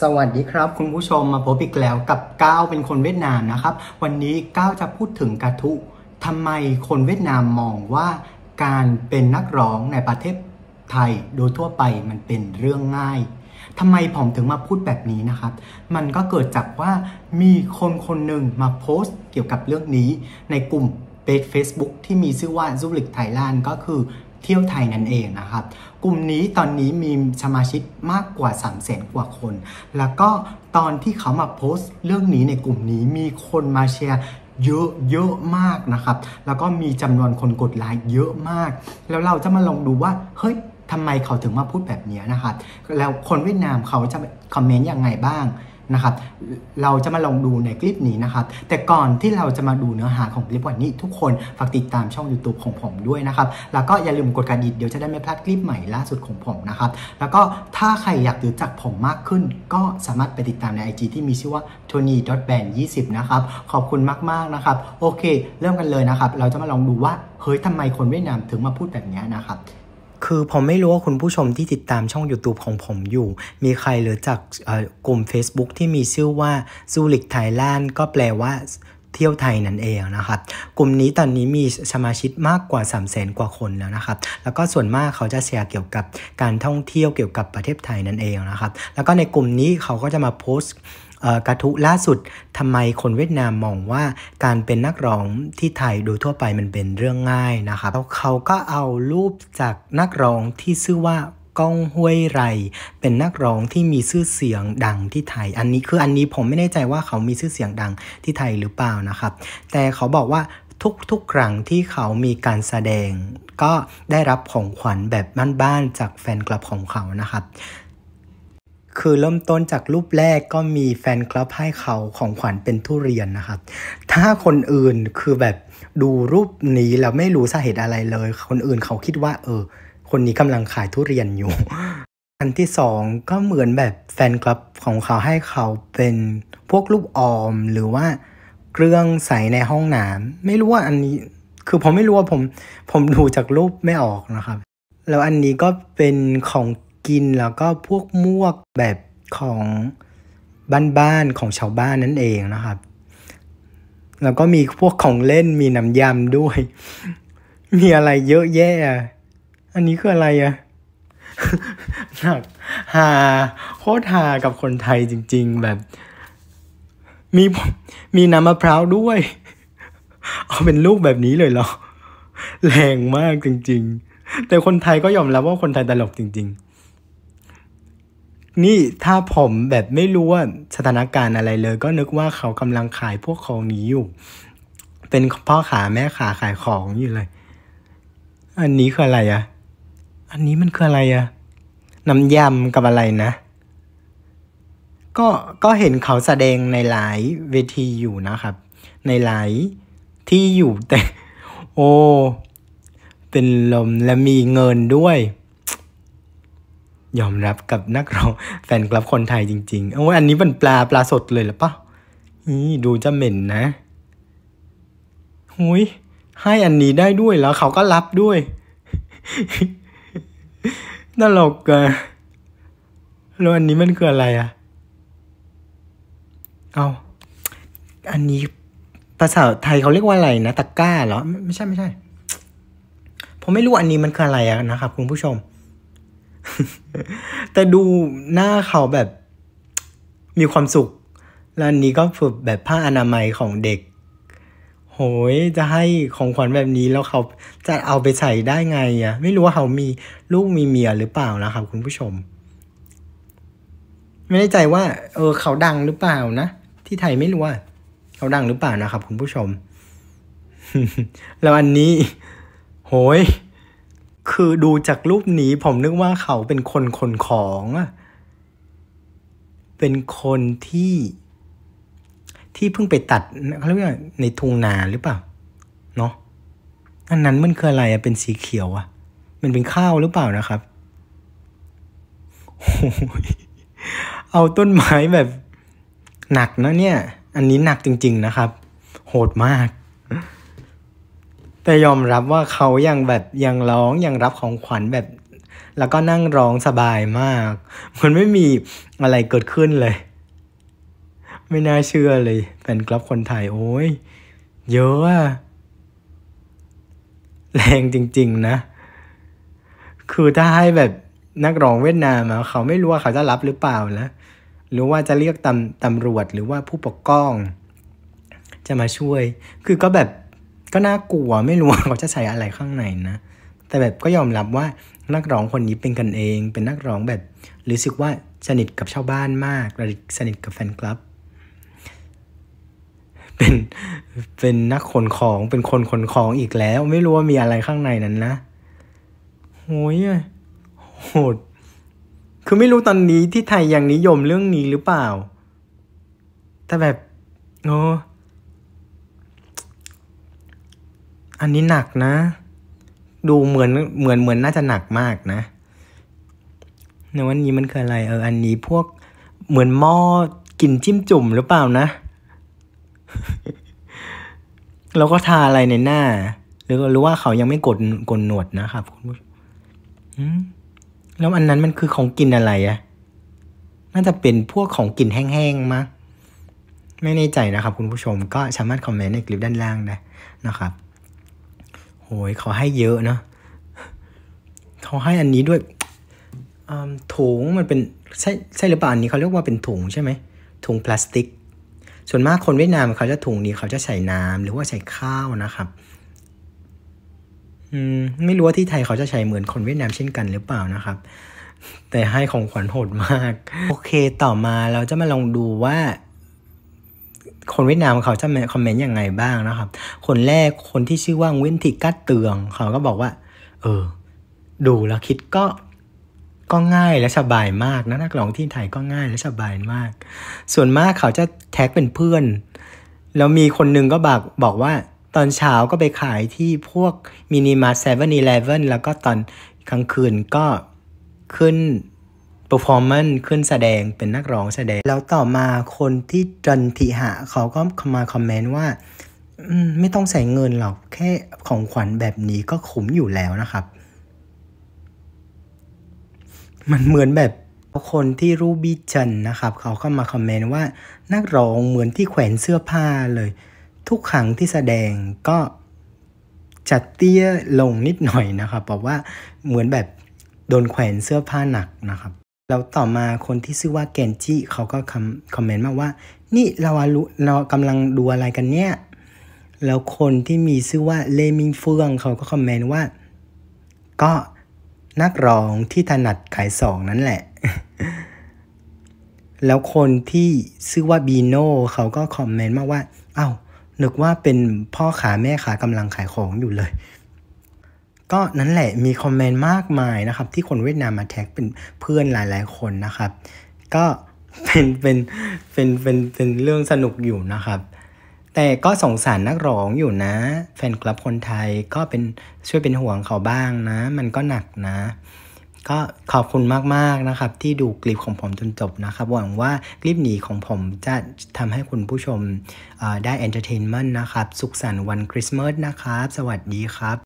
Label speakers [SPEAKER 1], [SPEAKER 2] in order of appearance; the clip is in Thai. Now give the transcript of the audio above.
[SPEAKER 1] สวัสดีครับ คุณผู้ชมมาพบอีกแล้วกับก้าวเป็นคนเวียดนามนะครับ วันนี้ก้าวจะพูดถึงกระทุทำไมคนเวียดนามมองว่าการเป็นนักร้องในประเทศไทยโดยทั่วไปมันเป็นเรื่องง่ายทำไมผมถึงมาพูดแบบนี้นะครับ มันก็เกิดจากว่ามีคนคนหนึ่งมาโพสต์เกี่ยวกับเรื่องนี้ ในกลุ่มเฟซบุ๊กที่มีชื่อว่าซูบิกไทยแลนด์ก็คือเที่ยวไทยนั่นเองนะครับ กลุ่มนี้ตอนนี้มีสมาชิกมากกว่า3 0 0สนกว่าคน แล้วก็ตอนที่เขามาโพสต์เรื่องนี้ในกลุ่มนี้ มีคนมาแชร์เยอะเยอะมากนะครับ แล้วก็มีจำนวนคนกดไลค์เยอะมาก แล้วเราจะมาลองดูว่า เฮ้ยทำไมเขาถึงมาพูดแบบนี้นะครับ แล้วคนเวียดนามเขาจะคอมเมนต์ยังไงบ้างนะครับเราจะมาลองดูในคลิปนี้นะครับ แต่ก่อนที่เราจะมาดูเนื้อหาของคลิปวันนี้ ทุกคนฝากติดตามช่อง YouTube ของผมด้วยนะครับ แล้วก็อย่าลืมกดกระดิ่งเดี๋ยวจะได้ไม่พลาดคลิปใหม่ล่าสุดของผมนะครับ แล้วก็ถ้าใครอยากรู้จักผมมากขึ้น ก็สามารถไปติดตามใน IG ที่มีชื่อว่า t o n y b a n d 20นะครับ ขอบคุณมาก ๆ นะครับ โอเค เริ่มกันเลยนะครับเราจะมาลองดูว่าเฮ้ยทำไมคนเวียดนามถึงมาพูดแบบนี้นะครับคือผมไม่รู้ว่าคุณผู้ชมที่ติดตามช่อง YouTube ของผมอยู่ มีใครหรือจากกลุ่ม Facebook ที่มีชื่อว่าซูริกไทยแลนด์ก็แปลว่าเที่ยวไทยนั่นเองนะครับกลุ่มนี้ตอนนี้มีสมาชิกมากกว่า 3 0 0แสนกว่าคนแล้วนะครับแล้วก็ส่วนมากเขาจะแชร์เกี่ยวกับการท่องเที่ยวเกี่ยวกับประเทศไทยนั่นเองนะครับแล้วก็ในกลุ่มนี้เขาก็จะมาโพสต์กระทุล่าสุดทำไมคนเวียดนามมองว่าการเป็นนักร้องที่ไทยโดยทั่วไปมันเป็นเรื่องง่ายนะครับเขาก็เอารูปจากนักร้องที่ชื่อว่าก้องห้วยไรเป็นนักร้องที่มีชื่อเสียงดังที่ไทย อันนี้คืออันนี้ผมไม่แน่ใจว่าเขามีชื่อเสียงดังที่ไทยหรือเปล่านะครับ แต่เขาบอกว่าทุกๆครั้งที่เขามีการแสดง ก็ได้รับของขวัญแบบบ้านๆจากแฟนคลับของเขานะครับคือเริ่มต้นจากรูปแรกก็มีแฟนคลับให้เขาของขวัญเป็นทุเรียนนะครับถ้าคนอื่นคือแบบดูรูปนี้ แล้วไม่รู้สาเหตุอะไรเลย คนอื่นเขาคิดว่าเออ คนนี้กำลังขายทุเรียนอยู่ อันที่สองก็เหมือนแบบแฟนคลับของเขาให้เขาเป็นพวกรูปออมหรือว่าเครื่องใส่ในห้องน้ำไม่รู้ว่าอันนี้คือผมไม่รู้ว่าผมผมดูจากรูปไม่ออกนะครับ แล้วอันนี้ก็เป็นของินแล้วก็พวกมวกแบบของบ้านๆของชาวบ้านนั่นเองนะครับ แล้วก็มีพวกของเล่น มีน้ำยำด้วย มีอะไรเยอะแยะ อันนี้คืออะไรอะหนักหาโคตรหากับคนไทยจริง ๆแบบ มีมีน้ำมะพร้าวด้วย เอาเป็นลูกแบบนี้เลยเหรอ แรงมากจริงๆ แต่คนไทยก็ยอมรับว่าคนไทยตลกจริงๆนี่ถ้าผมแบบไม่รู้ว่าสถานการณ์อะไรเลย ก็นึกว่าเขากำลังขายพวกของนี้อยู่ เป็นพ่อขาแม่ขาขายของอยู่เลย อันนี้คืออะไรอะอันนี้มันคืออะไรอ่ะน้ำยำกับอะไรนะก็ก็เห็นเขาแสดงในหลายเวทีอยู่นะครับ ในหลายที่อยู่แต่โอ้เป็นลมและมีเงินด้วยยอมรับกับนักร้องแฟนคลับคนไทยจริงๆ เอาอันนี้มันปลาปลาสดเลยหรอปะนี่ดูจะเหม็นนะ หุยให้อันนี้ได้ด้วยแล้ว เขาก็รับด้วยน่หลกอะแล้วอันนี้มันคืออะไรอะ เอาอันนี้ภาษาไทยเขาเรียกว่าอะไรนะตะกก้าเหรอ ไม่ใช่ไม่ใช่ ผมไม่รู้อันนี้มันคืออะไรอะนะครับคุณผู้ชมแต่ดูหน้าเขาแบบมีความสุข แล้วนนี้ก็ฝึกแบบผ้าอนามัยของเด็ก โหยจะให้ของขวัญแบบนี้แล้วเขาจะเอาไปใส่ได้ไงอะะไม่รู้ว่าเขามีลูกมีเมียหรือเปล่านะครับ คุณผู้ชม ไม่แน่ใจว่าเออ เขาดังหรือเปล่านะ ที่ไทยไม่รู้ว่า เขาดังหรือเปล่านะครับคุณผู้ชมแล้วอันนี้ โหยคือดูจากรูปนี้ผมนึกว่าเขาเป็นคนขนของ เป็นคนที่ ที่เพิ่งไปตัดเขาเรียกว่าในทุ่งนาหรือเปล่าเนาะอันนั้นมันคืออะไรอะเป็นสีเขียวอะมันเป็นข้าวหรือเปล่านะครับ เอาต้นไม้แบบหนักนะเนี่ย อันนี้หนักจริงๆนะครับ โหดมากแต่ยอมรับว่าเขายังแบบยังร้องยังรับของขวัญแบบ แล้วก็นั่งร้องสบายมากมันไม่มีอะไรเกิดขึ้นเลย ไม่น่าเชื่อเลยแฟนคลับคนไทยโอ้ยเยอะอะแรงจริงๆนะคือถ้าให้แบบนักร้องเวียดนามเขาไม่รู้ว่าเขาจะรับหรือเปล่านะ หรือว่าจะเรียกตำตำรวจหรือว่าผู้ปกครอง จะมาช่วย คือก็แบบก็น่ากลัวไม่รู้ว่าเขาจะใส่อะไรข้างในนะ แต่แบบก็ยอมรับว่านักร้องคนนี้เป็นกันเองเป็นนักร้องแบบรู้สึกว่าสนิทกับชาวบ้านมากสนิทกับแฟนคลับ เป็นเป็นนักขนของเป็นคนขนของอีกแล้ว ไม่รู้ว่ามีอะไรข้างในนั้นนะโอ้ยโหด คือไม่รู้ตอนนี้ที่ไทยยังนิยมเรื่องนี้หรือเปล่า แต่แบบโอ้อันนี้หนักนะ ดูเหมือนเหมือนเหมือนน่าจะหนักมากนะในวันนี้มันคืออะไร เออ อันนี้พวกเหมือนหม้อกินจิ้มจุ่มหรือเปล่านะ แล้วก็ทาอะไรในหน้า หรือรู้ว่าเขายังไม่กดกดหนวดนะครับคุณผู้ชมแล้วอันนั้นมันคือของกินอะไรอะน่าจะเป็นพวกของกินแห้งๆมั้ง ไม่แน่ใจนะครับคุณผู้ชมก็สามารถคอมเมนต์ในคลิปด้านล่างได้นะครับโอ้ยเขาให้เยอะนะเขาให้อันนี้ด้วยถุงมันเป็นใช่ใช่หรือเปล่า อันนี้เขาเรียกว่าเป็นถุงใช่ไหม ถุงพลาสติก ส่วนมากคนเวียดนามเขาจะถุงนี้เขาจะใส่น้ำหรือว่าใส่ข้าวนะครับอืมไม่รู้ว่าที่ไทยเขาจะใช้เหมือนคนเวียดนาม เช่นกัน หรือเปล่านะครับ แต่ให้ของขวัญโหดมาก โอเคต่อมาเราจะมาลองดูว่าคนเวียดนาม เขาจะคอมเมนต์ยังไงบ้างนะครับ คนแรกคนที่ชื่อว่าเวนทิกัตเตืองเขาก็บอกว่าเออดูแล้วคิดก็ก็ง่ายและสบายมากนะนักร้องที่ไทยก็ง่ายและสบายมาก ส่วนมากเขาจะแท็กเป็นเพื่อน แล้วมีคนหนึ่งก็บอกบอกว่า ตอนเช้าก็ไปขายที่พวกมินิมาร์เซเว่นอีเลฟเว่นแล้วก็ตอนกลางคืนก็ขึ้นเปอร์ฟอร์แมนซ์ขึ้นแสดงเป็นนักร้องแสดง แล้วต่อมาคนที่จันทิหะเขาก็มาคอมเมนต์ว่าไม่ต้องใส่เงินหรอกแค่ของขวัญแบบนี้ก็คุ้มอยู่แล้วนะครับ มันเหมือนแบบคนที่รูบีจันนะครับเขาก็มาคอมเมนต์ว่านักร้องเหมือนที่แขวนเสื้อผ้าเลย ทุกครั้งที่แสดงก็จัดเตี้ยลงนิดหน่อยนะครับ บอกว่าเหมือนแบบโดนแขวนเสื้อผ้าหนักนะครับแล้วต่อมาคนที่ชื่อว่าแกนจิเขาก็คอมเมนต์มาว่า นี่เราเรากำลังดูอะไรกันเนี่ยแล้วคนที่มีชื่อว่าเลมิงเฟืองเขาก็คอมเมนต์ว่า ก็นักร้องที่ถนัดขายสอง นั่นแหละ แล้วคนที่ชื่อว่าบีโน่เขาก็คอมเมนต์มาว่าเอา้านึกว่าเป็นพ่อขาแม่ขากำลังขายของอยู่เลยก็นั่นแหละมีคอมเมนต์มากมายนะครับ ที่คนเวียดนามมาแท็กเป็นเพื่อนหลายๆ คนนะครับ ก็เป็นเป็นเป็นเป็นเป็นเรื่องสนุกอยู่นะครับ แต่ก็สงสารนักร้องอยู่นะ แฟนคลับคนไทยก็เป็นช่วยเป็นห่วงเขาบ้างนะ มันก็หนักนะ ก็ขอบคุณมากๆนะครับ ที่ดูคลิปของผมจนจบนะครับ หวังว่าคลิปนี้ของผมจะทำให้คุณผู้ชมได้เอนเตอร์เทนเมนต์นะครับสุขสันต์วันคริสต์มาสนะครับ สวัสดีครับ